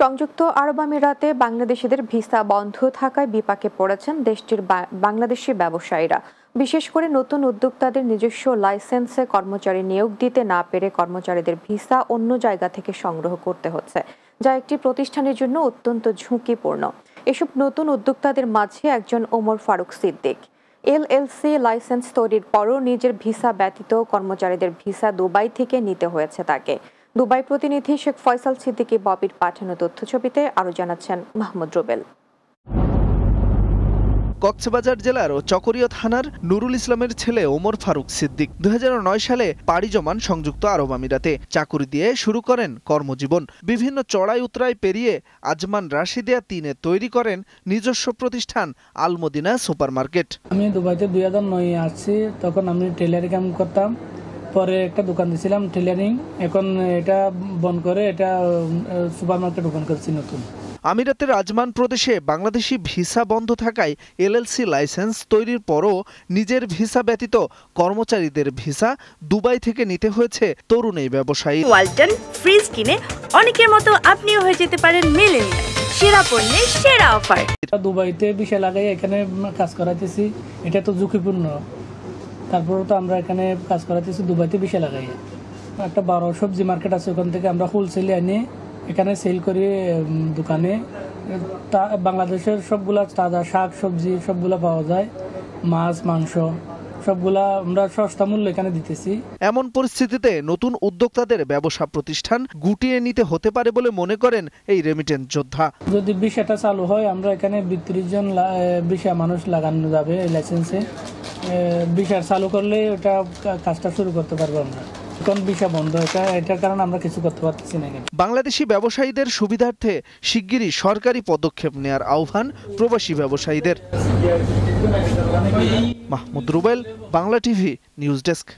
সংযুক্ত আরব আমিরাতে বাংলাদেশিদের ভিসা বন্ধ থাকায় বিপাকে পড়েছেন দেশটির বাংলাদেশি ব্যবসায়ীরা বিশেষ করে নতুন উদ্যোক্তাদের নিজস্ব লাইসেন্সে কর্মচারী নিয়োগ দিতে না পেরে কর্মচারীদের ভিসা অন্য জায়গা থেকে সংগ্রহ করতে হচ্ছে যা একটি প্রতিষ্ঠানের জন্য অত্যন্ত ঝুঁকিপূর্ণ এসব নতুন উদ্যোক্তাদের মাঝে একজন ওমর ফারুক সিদ্দিক এলএলসি লাইসেন্স তৈরির পরও নিজের ভিসা ব্যতীত কর্মচারীদের ভিসা দুবাই থেকে নিতে হয়েছে তাকে দুবাই প্রতিনিধি শেখ ফয়সাল সিদ্দিকী ববির পাঠানো তথ্যছবিতে আরও জানাচ্ছেন মাহমুদ রুবেল কক্সবাজার জেলার চকরিয়া থানার নুরুল ইসলামের ছেলে ওমর ফারুক সিদ্দিক দু সালে পাড়ি জমান সংযুক্ত আরব আমিরাতে চাকুরি দিয়ে শুরু করেন কর্মজীবন বিভিন্ন চড়াই উতরাই পেরিয়ে আজমান রাশিদিয়া তিনে তৈরি করেন নিজস্ব প্রতিষ্ঠান আলমদিনা সুপার মার্কেট আমি দুবাইতে দুই হাজার নয় আসছি তখন আমি টেলারি কাম করতাম পরে একটা দোকান দিয়েছিলাম টেলারিং এখন এটা বন্ধ করে এটা সুপার মার্কেট ওপেন করছি নতুন আমিরাতের আজমান প্রদেশে বাংলাদেশি ভিসা বন্ধ থাকায় এলএলসি লাইসেন্স তৈরির পরও নিজের ভিসা ব্যতীত কর্মচারীদের ভিসা দুবাই থেকে নিতে হয়েছে তরুণ এই ব্যবসায়ী ওয়ালটন ফ্রিজ কিনে অনেকের মতো আপনিও হয়ে যেতে পারেন মিলেন সেরা পণ্যে সেরা অফার দুবাইতে ভিসা লাগাই এখানে কাজ করাইতেছি এটা তো ঝুঁকিপূর্ণ তারপরও তো আমরা এখানে কাজ করাতেছি দুবাইতে বিশে লাগাই একটা বারো সবজি মার্কেট আছে ওখান থেকে আমরা হোলসেলে এনে এখানে সেল করি দোকানে তা বাংলাদেশের সবগুলা তাজা শাক সবজি সবগুলা পাওয়া যায় মাছ মাংস সবগুলা আমরা সস্তা মূল্য এখানে দিতেছি এমন পরিস্থিতিতে নতুন উদ্যোক্তাদের ব্যবসা প্রতিষ্ঠান গুটিয়ে নিতে হতে পারে বলে মনে করেন এই রেমিটেন্স যোদ্ধা যদি বিষয়টা চালু হয় আমরা এখানে বিত্রিশ জন বিষয় মানুষ লাগানো যাবে লাইসেন্সে বিষয় চালু করলে ওটা কাজটা শুরু করতে পারবো আমরা এটার কারণে আমরা কিছু করতে বাংলাদেশি ব্যবসায়ীদের সুবিধার্থে শিগগিরই সরকারি পদক্ষেপ নেয়ার আহ্বান প্রবাসী ব্যবসায়ীদের Mahmud Rubel Bangla TV news desk